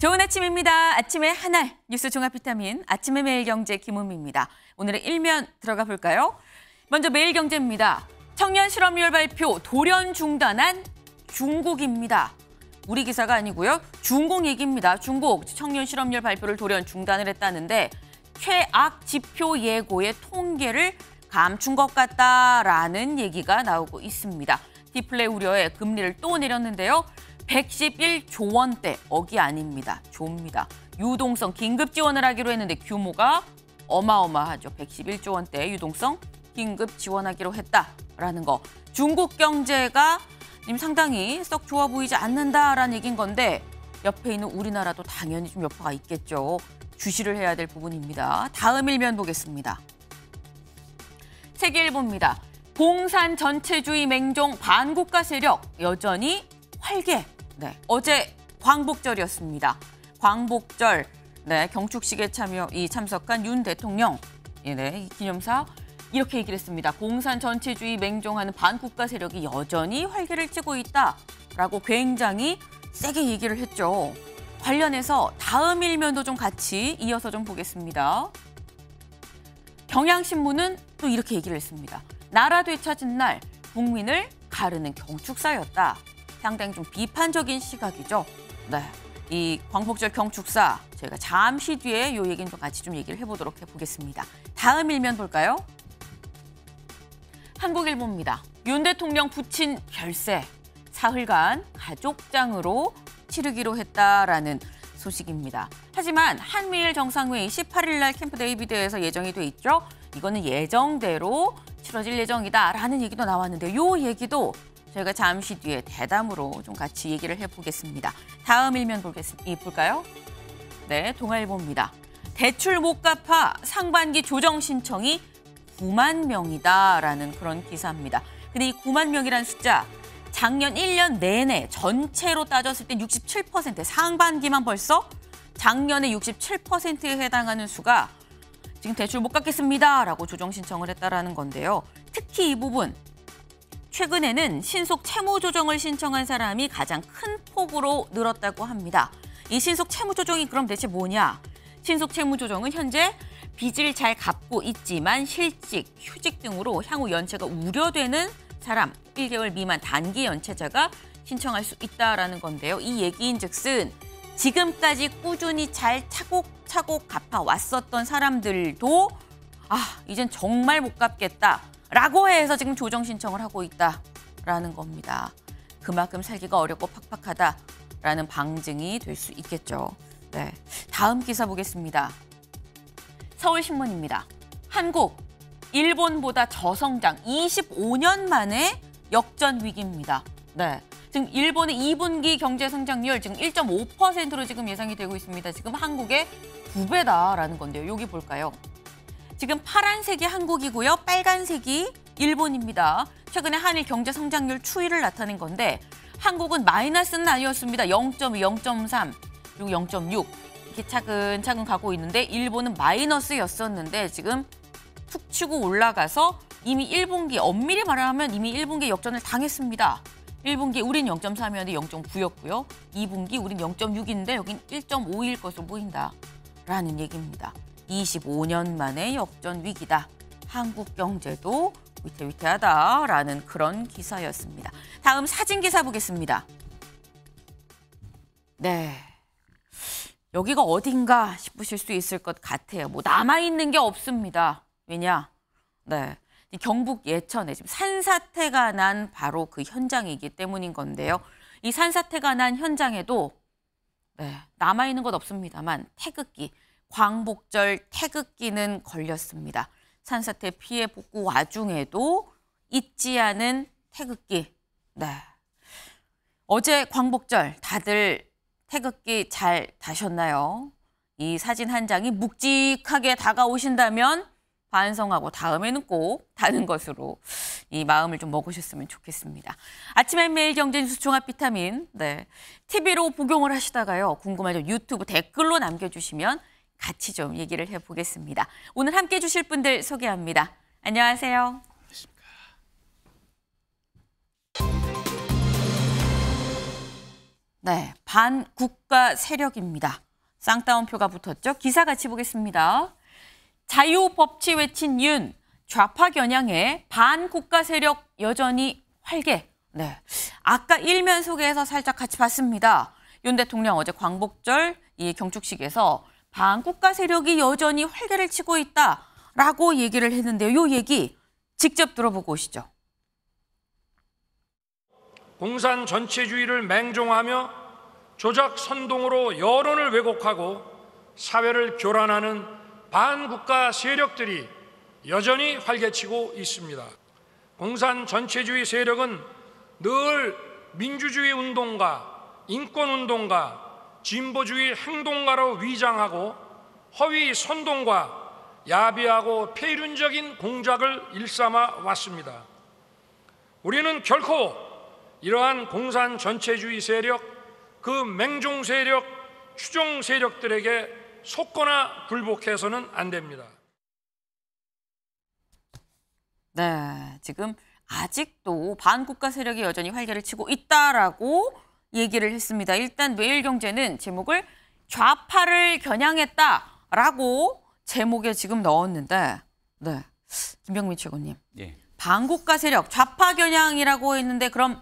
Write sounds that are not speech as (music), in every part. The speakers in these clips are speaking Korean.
좋은 아침입니다. 아침에한알 뉴스 종합 비타민 아침의 매일경제 김은미입니다. 오늘의 일면 들어가 볼까요? 먼저 매일경제입니다. 청년 실업률 발표 돌연 중단한 중국입니다. 우리 기사가 아니고요. 중국 얘기입니다. 중국 청년 실업률 발표를 돌연 중단을 했다는데 최악 지표 예고의 통계를 감춘 것 같다라는 얘기가 나오고 있습니다. 디플레 우려에 금리를 또 내렸는데요. 111조 원대 억이 아닙니다. 조입니다. 유동성 긴급 지원을 하기로 했는데 규모가 어마어마하죠. 111조 원대 유동성 긴급 지원하기로 했다라는 거. 중국 경제가 지금 상당히 썩 좋아 보이지 않는다라는 얘기인 건데 옆에 있는 우리나라도 당연히 좀 여파가 있겠죠. 주시를 해야 될 부분입니다. 다음 일면 보겠습니다. 세계일보입니다. 공산 전체주의 맹종 반국가 세력 여전히 활개 네. 어제 광복절이었습니다. 광복절 네, 경축식에 참여 이 참석한 윤 대통령 예, 네, 기념사 이렇게 얘기를 했습니다. 공산 전체주의 맹종하는 반국가 세력이 여전히 활기를 치고 있다라고 굉장히 세게 얘기를 했죠. 관련해서 다음 일면도 좀 같이 이어서 좀 보겠습니다. 경향신문은 또 이렇게 얘기를 했습니다. 나라 되찾은 날 국민을 가르는 경축사였다. 상당히 좀 비판적인 시각이죠. 네. 이 광복절 경축사 저희가 잠시 뒤에 이 얘기는 좀 같이 좀 얘기를 해보도록 해보겠습니다. 다음 일면 볼까요? 한국일보입니다. 윤 대통령 부친 별세 사흘간 가족장으로 치르기로 했다라는 소식입니다. 하지만 한미일 정상회의 18일 날 캠프 데이비드에서 예정이 돼 있죠. 이거는 예정대로 치러질 예정이다라는 얘기도 나왔는데 요 얘기도 저희가 잠시 뒤에 대담으로 좀 같이 얘기를 해보겠습니다. 다음 일면 보겠습니다. 볼까요? 네, 동아일보입니다. 대출 못 갚아 상반기 조정 신청이 9만 명이다라는 그런 기사입니다. 근데 이 9만 명이라 숫자 작년 1년 내내 전체로 따졌을 때67% 상반기만 벌써 작년에 67%에 해당하는 수가 지금 대출 못 갚겠습니다라고 조정 신청을 했다라는 건데요. 특히 이 부분 최근에는 신속 채무 조정을 신청한 사람이 가장 큰 폭으로 늘었다고 합니다. 이 신속 채무 조정이 그럼 대체 뭐냐? 신속 채무 조정은 현재 빚을 잘 갚고 있지만 실직, 휴직 등으로 향후 연체가 우려되는 사람, 1개월 미만 단기 연체자가 신청할 수 있다라는 건데요. 이 얘기인즉슨 지금까지 꾸준히 잘 차곡차곡 갚아 왔었던 사람들도 아, 이젠 정말 못 갚겠다. 라고 해서 지금 조정 신청을 하고 있다라는 겁니다. 그만큼 살기가 어렵고 팍팍하다라는 방증이 될 수 있겠죠. 네. 다음 기사 보겠습니다. 서울신문입니다. 한국, 일본보다 저성장 25년 만에 역전 위기입니다. 네. 지금 일본의 2분기 경제 성장률 지금 1.5%로 지금 예상이 되고 있습니다. 지금 한국의 2배다라는 건데요. 여기 볼까요? 지금 파란색이 한국이고요. 빨간색이 일본입니다. 최근에 한일 경제 성장률 추이를 나타낸 건데 한국은 마이너스는 아니었습니다. 0.2, 0.3, 그리고 0.6 이렇게 차근차근 가고 있는데 일본은 마이너스였었는데 지금 툭 치고 올라가서 이미 1분기 엄밀히 말하면 이미 1분기 역전을 당했습니다. 1분기 우린 0.3이었는데 0.9였고요. 2분기 우린 0.6인데 여긴 1.5일 것으로 보인다라는 얘기입니다. 25년 만에 역전 위기다. 한국 경제도 위태위태하다라는 그런 기사였습니다. 다음 사진 기사 보겠습니다. 네. 여기가 어딘가 싶으실 수 있을 것 같아요. 뭐 남아있는 게 없습니다. 왜냐? 네. 경북 예천에 지금 산사태가 난 바로 그 현장이기 때문인 건데요. 이 산사태가 난 현장에도 네, 남아있는 것 없습니다만 태극기, 광복절 태극기는 걸렸습니다. 산사태 피해 복구 와중에도 잊지 않은 태극기. 네. 어제 광복절 다들 태극기 잘 다셨나요? 이 사진 한 장이 묵직하게 다가오신다면 반성하고 다음에는 꼭 다른 것으로 이 마음을 좀 먹으셨으면 좋겠습니다. 아침에 매일 경제뉴스 종합 비타민, 네. TV로 복용을 하시다가요. 궁금하죠? 유튜브 댓글로 남겨주시면 같이 좀 얘기를 해보겠습니다. 오늘 함께 해주실 분들 소개합니다. 안녕하세요. 네, 반국가 세력입니다. 쌍따옴표가 붙었죠. 기사 같이 보겠습니다. 자유법치 외친 윤, 좌파 겨냥의 반국가 세력 여전히 활개. 네, 아까 일면 소개에서 살짝 같이 봤습니다. 윤 대통령 어제 광복절 이 경축식에서 반국가 세력이 여전히 활개를 치고 있다라고 얘기를 했는데요. 이 얘기 직접 들어보고 오시죠. 공산 전체주의를 맹종하며 조작 선동으로 여론을 왜곡하고 사회를 교란하는 반국가 세력들이 여전히 활개치고 있습니다. 공산 전체주의 세력은 늘 민주주의 운동가, 인권 운동가, 진보주의 행동가로 위장하고 허위 선동과 야비하고 폐륜적인 공작을 일삼아 왔습니다. 우리는 결코 이러한 공산 전체주의 세력, 그 맹종 세력, 추종 세력들에게 속거나 굴복해서는 안 됩니다. 네, 지금 아직도 반국가 세력이 여전히 활개를 치고 있다라고 얘기를 했습니다. 일단 매일경제는 제목을 좌파를 겨냥했다라고 제목에 지금 넣었는데 네 김병민 최고님 예. 반국가 세력 좌파 겨냥이라고 했는데 그럼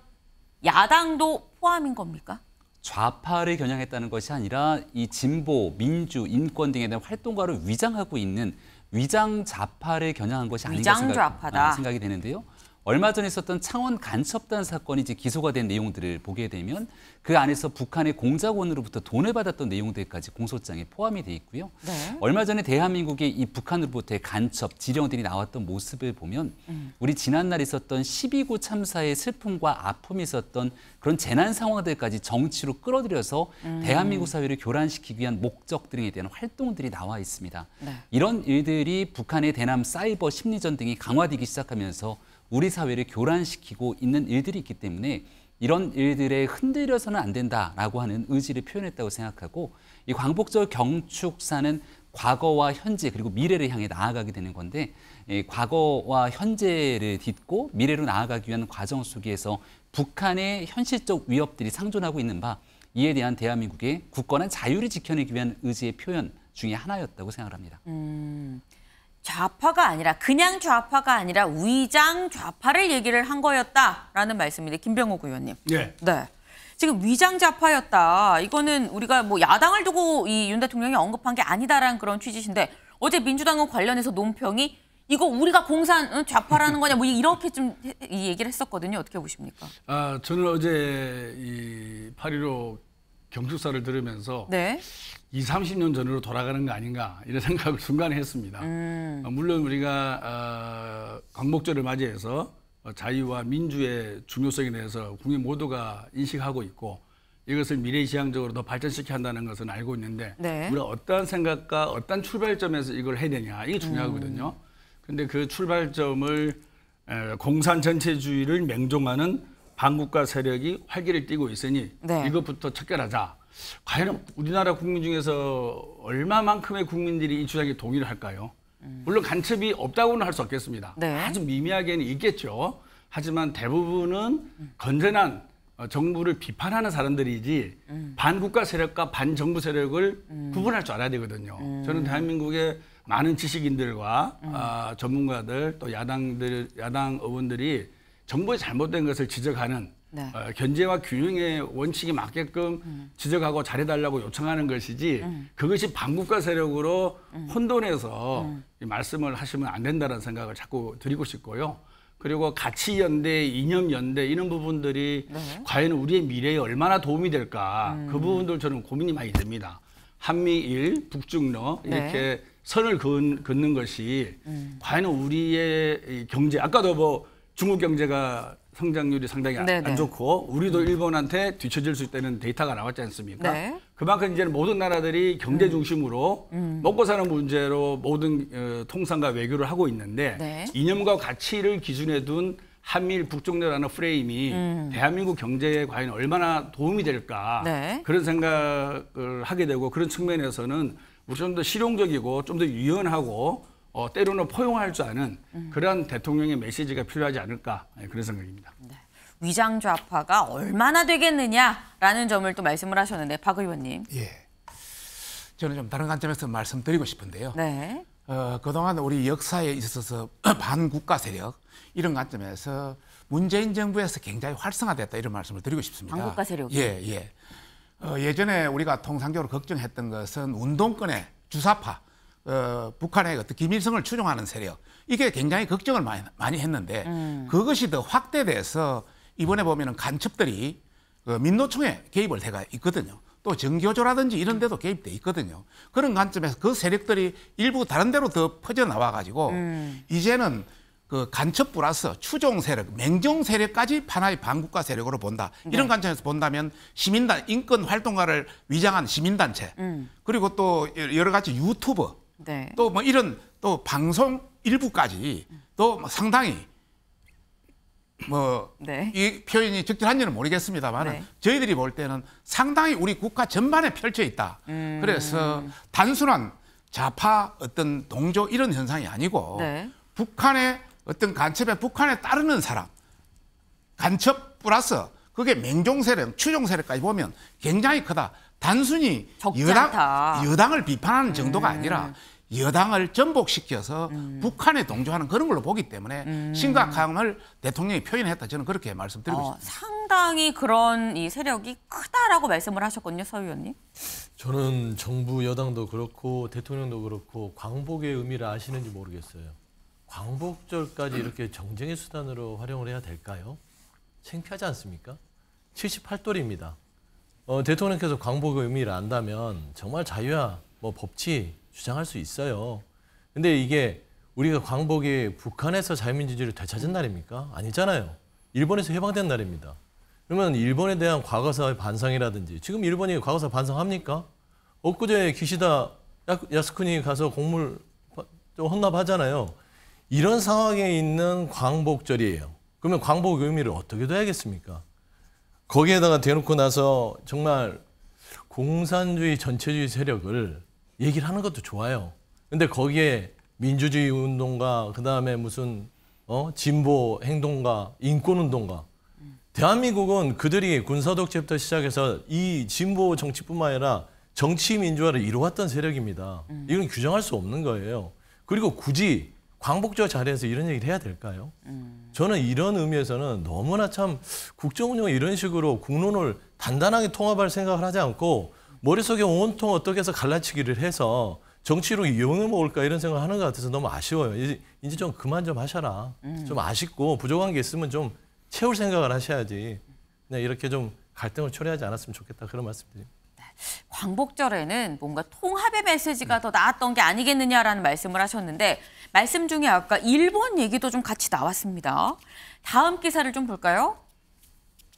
야당도 포함인 겁니까? 좌파를 겨냥했다는 것이 아니라 이 진보, 민주, 인권 등에 대한 활동가를 위장하고 있는 위장 좌파를 겨냥한 것이 아닌가 생각, 아, 생각이 되는데요. 얼마 전에 있었던 창원 간첩단 사건이 이제 기소가 된 내용들을 보게 되면 그 안에서 북한의 공작원으로부터 돈을 받았던 내용들까지 공소장에 포함이 돼 있고요. 네. 얼마 전에 대한민국의 이 북한으로부터의 간첩, 지령들이 나왔던 모습을 보면 음. 우리 지난날 있었던 12구 참사의 슬픔과 아픔이 있었던 그런 재난 상황들까지 정치로 끌어들여서 음. 대한민국 사회를 교란시키기 위한 목적 등에 대한 활동들이 나와 있습니다. 네. 이런 일들이 북한의 대남 사이버 심리전 등이 강화되기 시작하면서 우리 사회를 교란시키고 있는 일들이 있기 때문에 이런 일들에 흔들려서는 안 된다라고 하는 의지를 표현했다고 생각하고 이 광복절 경축사는 과거와 현재 그리고 미래를 향해 나아가게 되는 건데 이 과거와 현재를 딛고 미래로 나아가기 위한 과정 속에서 북한의 현실적 위협들이 상존하고 있는 바 이에 대한 대한민국의 굳건한 자유를 지켜내기 위한 의지의 표현 중의 하나였다고 생각합니다. 음. 좌파가 아니라 그냥 좌파가 아니라 위장 좌파를 얘기를 한 거였다라는 말씀입니다 김병욱 의원님. 네. 네. 지금 위장 좌파였다. 이거는 우리가 뭐 야당을 두고 이 윤 대통령이 언급한 게 아니다라는 그런 취지신데 어제 민주당은 관련해서 논평이 이거 우리가 공산 좌파라는 거냐 뭐 이렇게 좀 얘기를 했었거든요. 어떻게 보십니까? 아 저는 어제 이8.15 경축사를 들으면서 네. 2, 30년 전으로 돌아가는 거 아닌가 이런 (laughs) 생각을 순간에 했습니다. 음. 어, 물론 우리가 어, 광복절을 맞이해서 자유와 민주의 중요성에 대해서 국민 모두가 인식하고 있고 이것을 미래지향적으로 더 발전시켜야 한다는 것은 알고 있는데 네. 우리가 어떠한 생각과 어떠 출발점에서 이걸 해야 되냐 이게 중요하거든요. 음. 근데 그 출발점을 공산 전체주의를 맹종하는 반국가 세력이 활기를 띠고 있으니 네. 이것부터 척결하자. 과연 우리나라 국민 중에서 얼마만큼의 국민들이 이 주장에 동의를 할까요? 음. 물론 간첩이 없다고는 할 수 없겠습니다. 네. 아주 미미하게는 있겠죠. 하지만 대부분은 음. 건전한 어, 정부를 비판하는 사람들이지 음. 반국가 세력과 반정부 세력을 음. 구분할 줄 알아야 되거든요. 음. 저는 대한민국의 많은 지식인들과 음. 아, 전문가들 또 야당들 야당 의원들이 정부의 잘못된 것을 지적하는 네. 어, 견제와 균형의 원칙에 맞게끔 음. 지적하고 잘해달라고 요청하는 것이지 음. 그것이 반국가 세력으로 음. 혼돈해서 음. 말씀을 하시면 안 된다는 생각을 자꾸 드리고 싶고요. 그리고 가치 연대, 이념 연대 이런 부분들이 네. 과연 우리의 미래에 얼마나 도움이 될까 음. 그 부분들 저는 고민이 많이 됩니다. 한미일, 북중러 네. 이렇게 네. 선을 긋, 는 것이 음. 과연 우리의 경제 아까도 뭐 중국 경제가 성장률이 상당히 네네. 안 좋고 우리도 일본한테 뒤처질 수 있다는 데이터가 나왔지 않습니까? 네. 그만큼 이제는 모든 나라들이 경제 음. 중심으로 음. 먹고 사는 문제로 모든 어, 통상과 외교를 하고 있는데 네. 이념과 가치를 기준에 둔 한미일 북중대라는 프레임이 음. 대한민국 경제에 과연 얼마나 도움이 될까 네. 그런 생각을 하게 되고 그런 측면에서는 우리 좀더 실용적이고 좀 더 유연하고 어, 때로는 포용할 줄 아는 음. 그런 대통령의 메시지가 필요하지 않을까 예, 그런 생각입니다. 네. 위장 좌파가 얼마나 되겠느냐라는 점을 또 말씀을 하셨는데 박 의원님. 예. 저는 좀 다른 관점에서 말씀드리고 싶은데요. 네. 어, 그동안 우리 역사에 있어서 (clears throat) 반국가 세력 이런 관점에서 문재인 정부에서 굉장히 활성화됐다 이런 말씀을 드리고 싶습니다. 반국가 세력. 예, 예. 어, 예전에 우리가 통상적으로 걱정했던 것은 운동권의 주사파 어, 북한의 어떤 김일성을 추종하는 세력 이게 굉장히 걱정을 많이, 많이 했는데 음. 그것이 더 확대돼서 이번에 보면은 간첩들이 그 민노총에 개입을 해가 있거든요. 또 정교조라든지 이런 데도 개입돼 있거든요. 그런 관점에서 그 세력들이 일부 다른 데로 더 퍼져 나와 가지고 음. 이제는 그 간첩 불러스 추종 세력, 맹종 세력까지 하나의 반국가 세력으로 본다. 네. 이런 관점에서 본다면 시민단 인권 활동가를 위장한 시민단체 음. 그리고 또 여러 가지 유튜버 네. 또뭐 이런 또 방송 일부까지 또 뭐 상당히 뭐이 네. 표현이 적절한지는 모르겠습니다만 네. 저희들이 볼 때는 상당히 우리 국가 전반에 펼쳐 있다. 음... 그래서 단순한 좌파 어떤 동조 이런 현상이 아니고 네. 북한의 어떤 간첩에 북한에 따르는 사람 간첩 플러스 그게 맹종 세력, 추종 세력까지 보면 굉장히 크다. 단순히 여당, 여당을 비판하는 정도가 음. 아니라 여당을 전복시켜서 음. 북한에 동조하는 그런 걸로 보기 때문에 음. 심각함을 대통령이 표현했다 저는 그렇게 말씀드리고 어, 싶습니다. 상당히 그런 이 세력이 크다라고 말씀을 하셨거요서 의원님. 저는 정부 여당도 그렇고 대통령도 그렇고 광복의 의미를 아시는지 모르겠어요. 광복절까지 음. 이렇게 정쟁의 수단으로 활용을 해야 될까요? 창피하지 않습니까? 78돌입니다. 어, 대통령께서 광복의 의미를 안다면 정말 자유야 뭐 법치 주장할 수 있어요. 근데 이게 우리가 광복이 북한에서 자유민주주의를 되찾은 날입니까? 아니잖아요. 일본에서 해방된 날입니다. 그러면 일본에 대한 과거사의 반성이라든지 지금 일본이 과거사 반성합니까? 엊그제 기시다 야스쿠니 가서 곡물 좀 헌납하잖아요. 이런 상황에 있는 광복절이에요. 그러면 광복의 의미를 어떻게 둬야겠습니까? 거기에다가 대놓고 나서 정말 공산주의 전체주의 세력을 얘기를 하는 것도 좋아요. 근데 거기에 민주주의 운동과 그다음에 무슨 어? 진보 행동과 인권 운동과 대한민국은 그들이 군사 독재부터 시작해서 이 진보 정치뿐만 아니라 정치 민주화를 이루었던 세력입니다. 음. 이건 규정할 수 없는 거예요. 그리고 굳이 광복절 자리에서 이런 얘기를 해야 될까요? 음. 저는 이런 의미에서는 너무나 참 국정운영 이런 식으로 국론을 단단하게 통합할 생각을 하지 않고 머릿속에 온통 어떻게 해서 갈라치기를 해서 정치로 이용해 먹을까 이런 생각을 하는 것 같아서 너무 아쉬워요. 이제, 이제 좀 그만 좀 하셔라. 음. 좀 아쉽고 부족한 게 있으면 좀 채울 생각을 하셔야지. 그냥 네, 이렇게 좀 갈등을 초래하지 않았으면 좋겠다 그런 말씀드립니다. 네. 광복절에는 뭔가 통합의 메시지가 더 나왔던 게 아니겠느냐라는 말씀을 하셨는데 말씀 중에 아까 일본 얘기도 좀 같이 나왔습니다. 다음 기사를 좀 볼까요?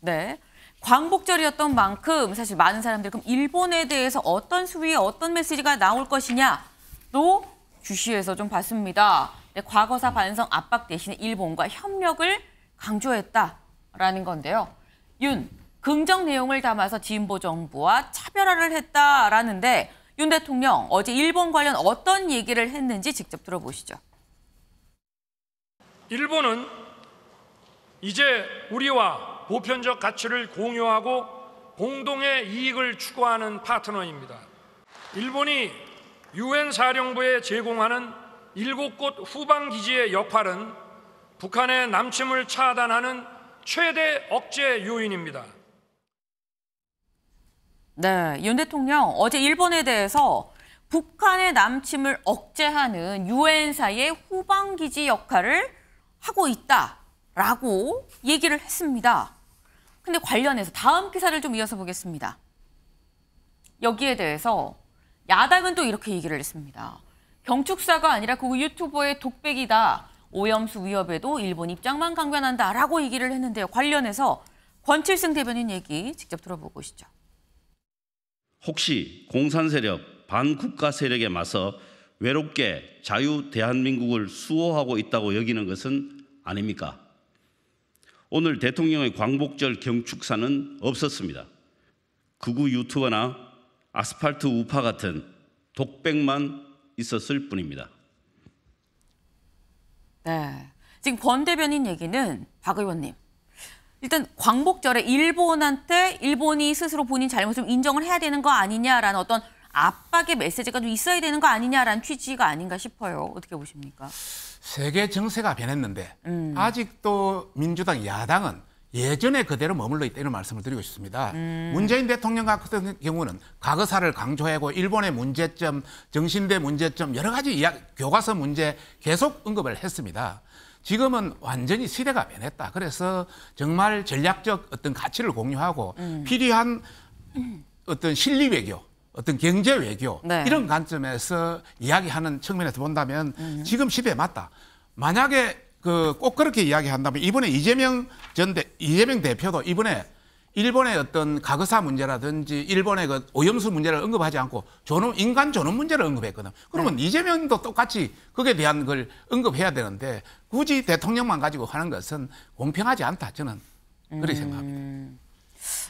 네. 광복절이었던 만큼 사실 많은 사람들이 그럼 일본에 대해서 어떤 수위에 어떤 메시지가 나올 것이냐도 주시해서좀 봤습니다. 네, 과거사 반성 압박 대신에 일본과 협력을 강조했다라는 건데요. 윤, 긍정 내용을 담아서 진보 정부와 차별화를 했다라는데 윤 대통령 어제 일본 관련 어떤 얘기를 했는지 직접 들어보시죠. 일본은 이제 우리와 보편적 가치를 공유하고 공동의 이익을 추구하는 파트너입니다. 일본이 유엔 사령부에 제공하는 일곱 곳 후방 기지의 역할은 북한의 남침을 차단하는 최대 억제 요인입니다. 네, 윤 대통령 어제 일본에 대해서 북한의 남침을 억제하는 유엔 사의 후방기지 역할을 하고 있다라고 얘기를 했습니다. 근데 관련해서 다음 기사를 좀 이어서 보겠습니다. 여기에 대해서 야당은 또 이렇게 얘기를 했습니다. 경축사가 아니라 그 유튜버의 독백이다. 오염수 위협에도 일본 입장만 강변한다라고 얘기를 했는데요. 관련해서 권칠승 대변인 얘기 직접 들어보고 오시죠. 혹시 공산 세력, 반국가 세력에 맞서 외롭게 자유 대한민국을 수호하고 있다고 여기는 것은 아닙니까? 오늘 대통령의 광복절 경축사는 없었습니다. 극우 유튜버나 아스팔트 우파 같은 독백만 있었을 뿐입니다. 네. 지금 권 대변인 얘기는 박 의원님 일단 광복절에 일본한테 일본이 스스로 본인 잘못을 인정을 해야 되는 거 아니냐라는 어떤 압박의 메시지가 좀 있어야 되는 거 아니냐라는 취지가 아닌가 싶어요. 어떻게 보십니까? 세계 정세가 변했는데 음. 아직도 민주당 야당은 예전에 그대로 머물러 있다는 말씀을 드리고 싶습니다. 음. 문재인 대통령 같은 경우는 과거사를 강조하고 일본의 문제점, 정신대 문제점 여러 가지 이야 교과서 문제 계속 언급을 했습니다. 지금은 완전히 시대가 변했다. 그래서 정말 전략적 어떤 가치를 공유하고 음. 필요한 어떤 실리 외교, 어떤 경제 외교 네. 이런 관점에서 이야기하는 측면에서 본다면 음. 지금 시대에 맞다. 만약에 그꼭 그렇게 이야기한다면 이번에 이재명 전 대, 이재명 대표도 이번에 일본의 어떤 가거사 문제라든지 일본의 그 오염수 문제를 언급하지 않고 존엄 인간 존엄 문제를 언급했거든. 그러면 네. 이재명도 똑같이 거기에 대한 걸 언급해야 되는데 굳이 대통령만 가지고 하는 것은 공평하지 않다 저는 그렇게 음...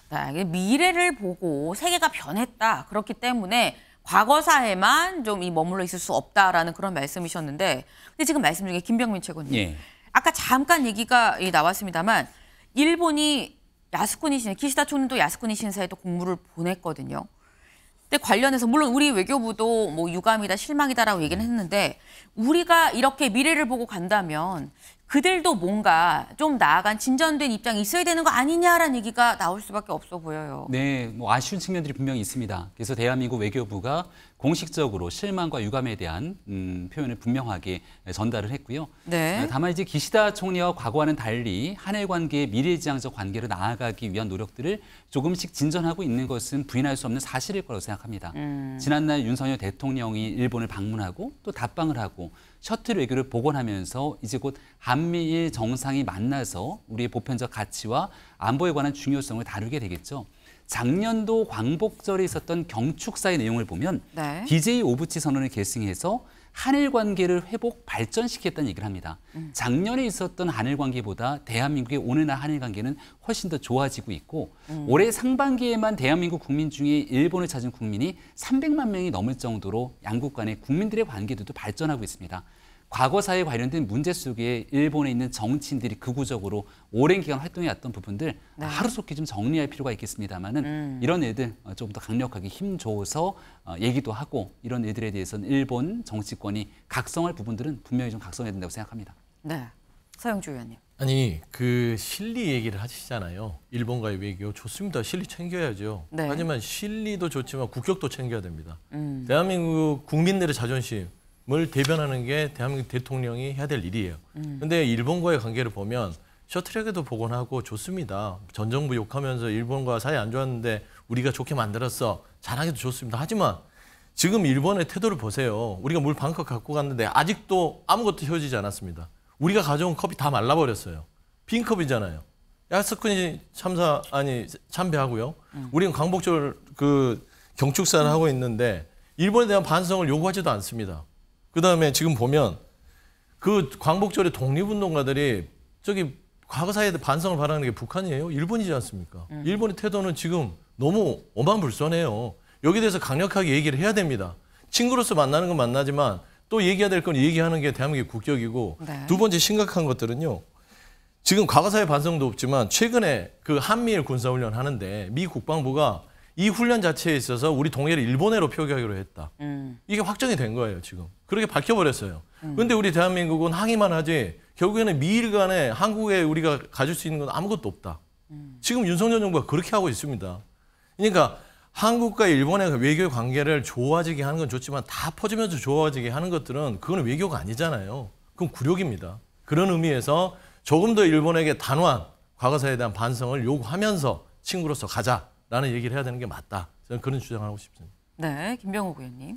생각합니다. 네, 미래를 보고 세계가 변했다 그렇기 때문에 과거사에만 좀 이 머물러 있을 수 없다라는 그런 말씀이셨는데 근데 지금 말씀 중에 김병민 최고님 예. 아까 잠깐 얘기가 나왔습니다만 일본이 야스쿠니 신 기시다 총리도 야스쿠니 신사에 또공물을 보냈거든요. 근데 관련해서 물론 우리 외교부도 뭐 유감이다 실망이다라고 얘기는 네. 했는데 우리가 이렇게 미래를 보고 간다면 그들도 뭔가 좀 나아간 진전된 입장이 있어야 되는 거 아니냐라는 얘기가 나올 수밖에 없어 보여요. 네, 뭐 아쉬운 측면들이 분명히 있습니다. 그래서 대한민국 외교부가 공식적으로 실망과 유감에 대한 음, 표현을 분명하게 전달을 했고요. 네. 어, 다만 이제 기시다 총리와 과거와는 달리 한일 관계의 미래지향적 관계로 나아가기 위한 노력들을 조금씩 진전하고 있는 것은 부인할 수 없는 사실일 거라고 생각합니다. 음. 지난날 윤석열 대통령이 일본을 방문하고 또 답방을 하고 셔틀 외교를 복원하면서 이제 곧 한미일 정상이 만나서 우리의 보편적 가치와 안보에 관한 중요성을 다루게 되겠죠. 작년도 광복절에 있었던 경축사의 내용을 보면 네. DJ 오부치 선언을 계승해서 한일 관계를 회복 발전시켰다는 얘기를 합니다. 음. 작년에 있었던 한일 관계보다 대한민국의 오늘날 한일 관계는 훨씬 더 좋아지고 있고 음. 올해 상반기에만 대한민국 국민 중에 일본을 찾은 국민이 300만 명이 넘을 정도로 양국 간의 국민들의 관계도 들 발전하고 있습니다. 과거사에 관련된 문제 속에 일본에 있는 정치인들이 극우적으로 오랜 기간 활동해왔던 부분들 네. 하루속히 좀 정리할 필요가 있겠습니다마는 음. 이런 애들 조금 어, 더 강력하게 힘줘서 어, 얘기도 하고 이런 애들에 대해서는 일본 정치권이 각성할 부분들은 분명히 좀 각성해야 된다고 생각합니다. 네, 서영주 의원님. 아니 그 실리 얘기를 하시잖아요. 일본과의 외교 좋습니다. 실리 챙겨야죠. 네. 하지만 실리도 좋지만 국격도 챙겨야 됩니다. 음. 대한민국 국민들의 자존심 을 대변하는 게 대한민국 대통령이 해야 될 일이에요. 그런데 음. 일본과의 관계를 보면 셔틀에게도 복원하고 좋습니다. 전 정부 욕하면서 일본과 사이 안 좋았는데 우리가 좋게 만들었어. 잘하기도 좋습니다. 하지만 지금 일본의 태도를 보세요. 우리가 물 반컵 갖고 갔는데 아직도 아무것도 헤어지지 않았습니다. 우리가 가져온 컵이 다 말라버렸어요. 빈 컵이잖아요. 야스쿠니 참사 아니 참배하고요. 음. 우리는 광복절 그 경축사를 음. 하고 있는데 일본에 대한 반성을 요구하지도 않습니다. 그 다음에 지금 보면 그 광복절에 독립운동가들이 저기 과거사에 반성을 바라는 게 북한이에요. 일본이지 않습니까? 음. 일본의 태도는 지금 너무 오만불선해요 여기에 대해서 강력하게 얘기를 해야 됩니다. 친구로서 만나는 건 만나지만 또 얘기해야 될 건 얘기하는 게 대한민국의 국격이고 네. 두 번째 심각한 것들은요. 지금 과거사의 반성도 없지만 최근에 그 한미일 군사훈련 하는데 미 국방부가 이 훈련 자체에 있어서 우리 동해를 일본해로 표기하기로 했다. 음. 이게 확정이 된 거예요, 지금. 그렇게 밝혀버렸어요. 음. 근데 우리 대한민국은 항의만 하지 결국에는 미일 간에 한국에 우리가 가질 수 있는 건 아무것도 없다. 음. 지금 윤석열 정부가 그렇게 하고 있습니다. 그러니까 한국과 일본의 외교 관계를 좋아지게 하는 건 좋지만 다 퍼지면서 좋아지게 하는 것들은 그건 외교가 아니잖아요. 그건 굴욕입니다. 그런 의미에서 조금 더 일본에게 단호한 과거사에 대한 반성을 요구하면서 친구로서 가자. 라는 얘기를 해야 되는 게 맞다. 저는 그런 주장을 하고 싶습니다. 네, 김병호 의원님.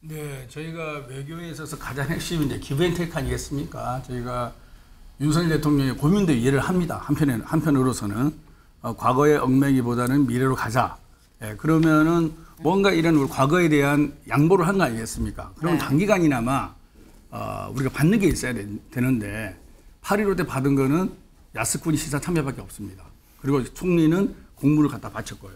네, 저희가 외교에 있어서 가장 핵심이 이제 기브앤테크 아니겠습니까? 저희가 윤석열 대통령이 고민도 이해를 합니다. 한편에 한편으로서는 어, 과거의 얽매기보다는 미래로 가자. 예, 그러면은 뭔가 이런 우리 과거에 대한 양보를 한 거 아니겠습니까? 그러 네. 단기간이나마 어, 우리가 받는 게 있어야 되, 는데8.15 때 받은 거는 야스쿠니 시사 참여밖에 없습니다. 그리고 총리는 공물을 갖다 바쳤고요.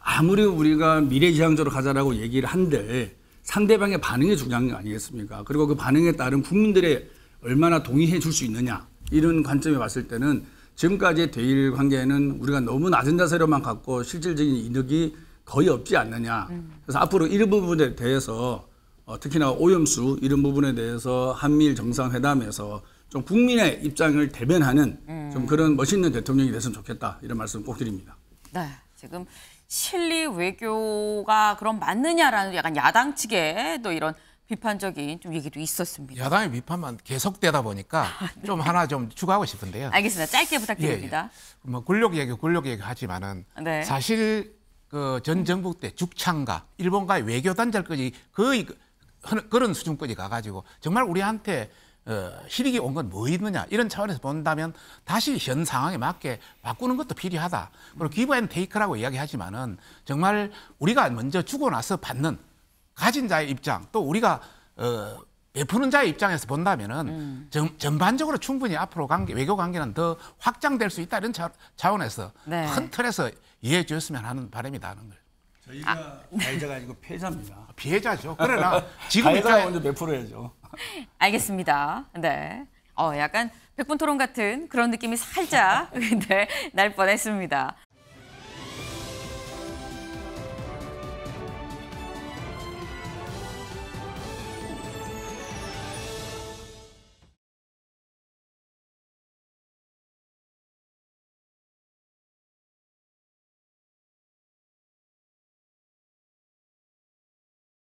아무리 우리가 미래지향적으로 가자라고 얘기를 한데 상대방의 반응이 중요한 게 아니겠습니까? 그리고 그 반응에 따른 국민들의 얼마나 동의해 줄 수 있느냐 이런 관점에 봤을 때는 지금까지의 대일 관계는 우리가 너무 낮은 자세로만 갖고 실질적인 이득이 거의 없지 않느냐. 그래서 앞으로 이런 부분에 대해서 어, 특히나 오염수 이런 부분에 대해서 한미일 정상회담에서 좀 국민의 입장을 대변하는 음. 좀 그런 멋있는 대통령이 됐으면 좋겠다 이런 말씀 꼭 드립니다. 네, 지금 실리 외교가 그럼 맞느냐라는 약간 야당 측의 또 이런 비판적인 좀 얘기도 있었습니다. 야당의 비판만 계속되다 보니까 아, 네. 좀 하나 좀 추가하고 싶은데요. 알겠습니다. 짧게 부탁드립니다. 예, 예. 뭐 권력 얘기, 권력 얘기 하지만은 네. 사실 그전 정부 때 죽창가 일본과의 외교 단절까지 거의 그, 그런 수준까지 가가지고 정말 우리한테 어, 실익이 온 건 뭐 있느냐 이런 차원에서 본다면 다시 현 상황에 맞게 바꾸는 것도 필요하다. 그리고 기브앤테이크라고 이야기하지만은 정말 우리가 먼저 주고 나서 받는 가진 자의 입장 또 우리가 어, 베푸는 자의 입장에서 본다면은 음. 전, 반적으로 충분히 앞으로 관계, 외교 관계는 더 확장될 수 있다 이런 차, 차원에서 네. 큰 틀에서 이해해 주셨으면 하는 바람이다 하는 걸. 저희가 아. 가해자가 아니고 피해자입니다. 아, 피해자죠. 그러나 (laughs) 지금 가해자 먼저 몇 프로야죠. 알겠습니다. 네. 어, 약간 백분토론 같은 그런 느낌이 살짝 (laughs) 네, 날 뻔했습니다.